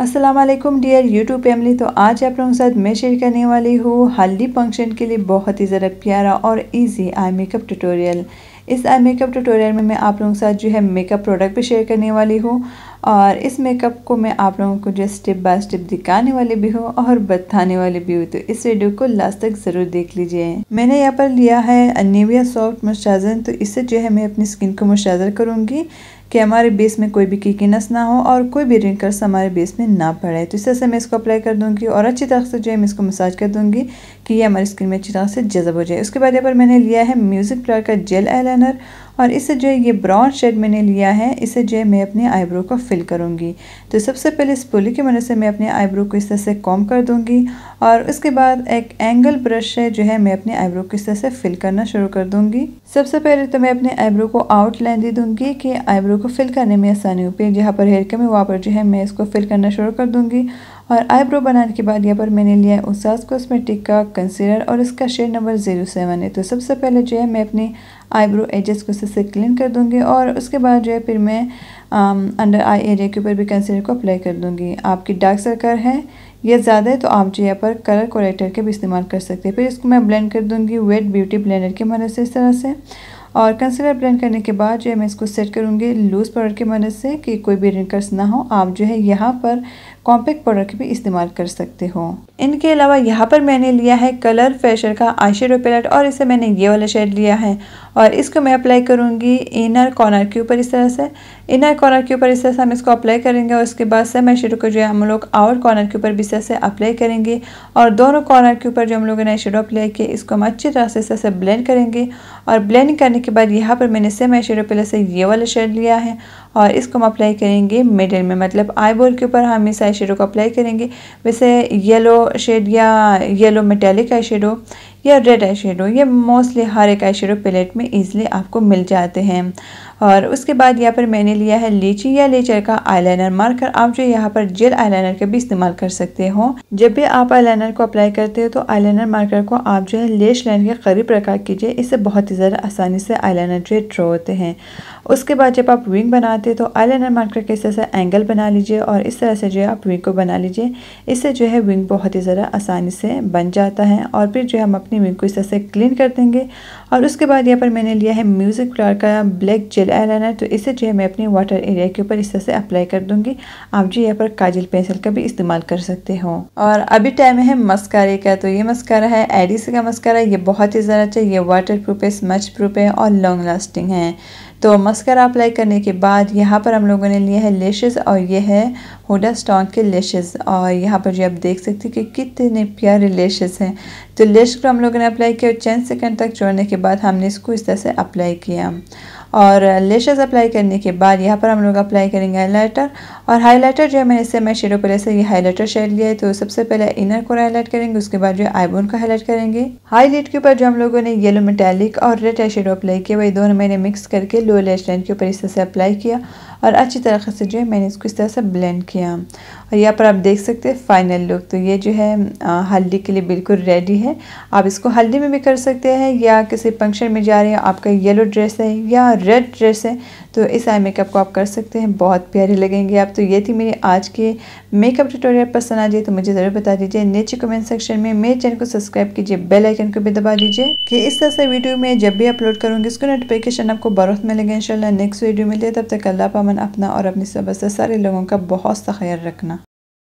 Aslam dear YouTube family तो आज आप लोगों के साथ मैं शेयर करने वाली हूँ हल्दी फंक्शन के लिए बहुत ही ज़रा प्यारा और इजी आई मेकअप ट्यूटोरियल इस आई मेकअप ट्यूटोरियल में मैं आप लोगों के साथ जो है मेकअप प्रोडक्ट भी शेयर करने वाली हूँ और इस मेकअप को मैं आप लोगों को जो स्टेप बाय स्टेप दिखाने वाली भी हूँ और बताने वाली भी हूँ तो इस वीडियो को लास्ट तक ज़रूर देख लीजिए मैंने यहाँ पर लिया है निविया सॉफ्ट मॉइस्चराइजर तो इससे जो है मैं अपनी स्किन को मॉइस्चराइजर करूँगी कि हमारे बेस में कोई भी कीकीनस ना हो और कोई भी रिंकल्स हमारे बेस में ना पड़े तो इस तरह से मैं इसको अप्लाई कर दूँगी और अच्छी तरह से जो है मैं इसको मसाज कर दूँगी कि ये हमारी स्किन में अच्छी तरह से जजब हो जाए उसके बाद यहाँ पर मैंने लिया है म्यूज़िक फ्लावर का जेल आईलाइनर और इससे जो है ये ब्राउन शेड मैंने लिया है इसे जो है मैं अपने आईब्रो को फिल करूँगी तो सबसे पहले इस पुली की मदद से मैं अपने आईब्रो को इस तरह से कॉम कर दूँगी और उसके बाद एक एंगल ब्रश से जो है मैं अपने आईब्रो किस तरह से फिल करना शुरू कर दूंगी सबसे पहले तो मैं अपने आईब्रो को आउटलाइन दे दूंगी कि आईब्रो को फिल करने में आसानी हो पे जहाँ पर हेयर कम है वहाँ पर जो है मैं इसको फिल करना शुरू कर दूंगी और आईब्रो बनाने के बाद यहाँ पर मैंने लिया है उसास कॉस्मेटिक का कंसीलर और इसका शेड नंबर जीरो सेवन है तो सबसे पहले जो है मैं अपने आईब्रो एजेस को से क्लीन कर दूंगी और उसके बाद जो है फिर मैं अंडर आई एरिया के ऊपर भी कंसीलर को अप्लाई कर दूँगी आपकी डार्क सर्कल है ये ज़्यादा है तो आप जो यहाँ पर कलर कोरेक्टर के भी इस्तेमाल कर सकते हैं फिर इसको मैं ब्लेंड कर दूँगी वेट ब्यूटी ब्लेंडर की मदद से इस तरह से और कंसीलर ब्लेंड करने के बाद जो है मैं इसको सेट करूँगी लूज़ पाउडर की मदद से कि कोई भी रिंकल्स ना हो आप जो है यहाँ पर कॉम्पैक्ट पाउडर की भी इस्तेमाल कर सकते हो इनके अलावा यहाँ पर मैंने लिया है कलर फेशर का आई शेडो पैलेट और इसे मैंने ये वाला शेड लिया है और इसको मैं अप्लाई करूँगी इनर कॉर्नर के ऊपर इस तरह से इनर कॉर्नर के ऊपर इस तरह से हम इसको अप्लाई करेंगे और उसके बाद से मैं शेडो को जो है हम लोग आउट कॉर्नर के ऊपर भी इस तरह से अप्लाई करेंगे और दोनों कॉर्नर के ऊपर जो हम लोगों ने शेडो अप्लाई किया इसको हम अच्छी तरह से इस तरह से ब्लेंड करेंगे और ब्लेंड करने के बाद यहाँ पर मैंने सेम आई शेडो पहले से ये वाला शेड लिया है और इसको हम अप्लाई करेंगे मिडिल में मतलब बोल के ऊपर हम इस आई शेडो को अप्लाई करेंगे वैसे येलो शेड या येलो मेटेलिक आई शेडो या रेड आई शेडो ये मोस्टली हर एक आई शेडो पैलेट में ईजिली आपको मिल जाते हैं और उसके बाद यहाँ पर मैंने लिया है लीची या लेचर का आईलाइनर मार्कर आप जो यहाँ पर जेल आईलाइनर का भी इस्तेमाल कर सकते हो जब भी आप आईलाइनर को अप्लाई करते हो तो आईलाइनर मार्कर को आप जो है लेश लाइन के करीब रखा कीजिए इससे बहुत ही ज़्यादा आसानी से आईलाइनर जो है ड्रॉ होते हैं उसके बाद जब आप विंग बना बनाते हैं तो आई लाइनर मार्कर के इस तरह से एंगल बना लीजिए और इस तरह से जो है आप विंग को बना लीजिए इससे जो है विंग बहुत ही ज़रा आसानी से बन जाता है और फिर जो है हम अपनी विंग को इस तरह से क्लीन कर देंगे और उसके बाद यहाँ पर मैंने लिया है म्यूज़िक फ्लावर का ब्लैक जेल आई तो इसे जो है मैं अपने वाटर एरिया के ऊपर इस तरह से अप्लाई कर दूँगी आप जो यहाँ पर काजल पेंसिल का भी इस्तेमाल कर सकते हो और अभी टाइम है मस्कारे का तो ये मस्कारा है एडिस का मस्कारा ये बहुत ही ज़रा अच्छा ये वाटर प्रूफ है स्मच प्रूफ है और लॉन्ग लास्टिंग है तो मस्कारा अप्लाई करने के बाद बाद यहाँ पर हम लोगों ने लिए है लेशेस और ये है होडा स्टॉक के लेशेस और यहाँ पर जो आप देख सकते हैं कि कितने प्यारे लेशेस हैं तो लेश को हम लोगों ने अप्लाई किया और चंद सेकंड तक छोड़ने के बाद हमने इसको इस तरह से अप्लाई किया और लेशेज़ अप्लाई करने के बाद यहाँ पर हम लोग अप्लाई करेंगे हाईलाइटर और हाईलाइटर जो है मैंने इससे मैं शेडो पहले से ये हाईलाइटर शेड लिया है तो सबसे पहले इनर को हाईलाइट करेंगे उसके बाद जो है आईबोन को हाईलाइट करेंगे हाई के ऊपर जो हम लोगों ने येलो मेटेलिक और रेड आई शेडो अप्लाई किया वही दोनों मैंने मिक्स करके लोअर लेस लाइन के ऊपर इस तरह से अप्लाई किया और अच्छी तरह से जो है मैंने इसको इस तरह से ब्लेंड किया और यहाँ पर आप देख सकते हैं फाइनल लुक तो ये जो है हल्दी के लिए बिल्कुल रेडी है आप इसको हल्दी में भी कर सकते हैं या किसी फंक्शन में जा रहे हैं आपका येलो ड्रेस है या रेड ड्रेस है तो इस आई मेकअप को आप कर सकते हैं बहुत प्यारे लगेंगे आप तो ये थी मेरी आज के मेकअप ट्यूटोरियल पसंद आ जाए तो मुझे ज़रूर बता दीजिए नीचे कमेंट सेक्शन में मेरे चैनल को सब्सक्राइब कीजिए बेल आइकन को भी दबा दीजिए कि इस तरह से वीडियो में जब भी अपलोड करूँगी इसको नोटिफिकेशन आपको बरत मिलेंगे इन नेक्स्ट वीडियो मिले तब तक अल्लाह पामन अपना और अपनी सबसे सारे लोगों का बहुत सा ख्याल रखना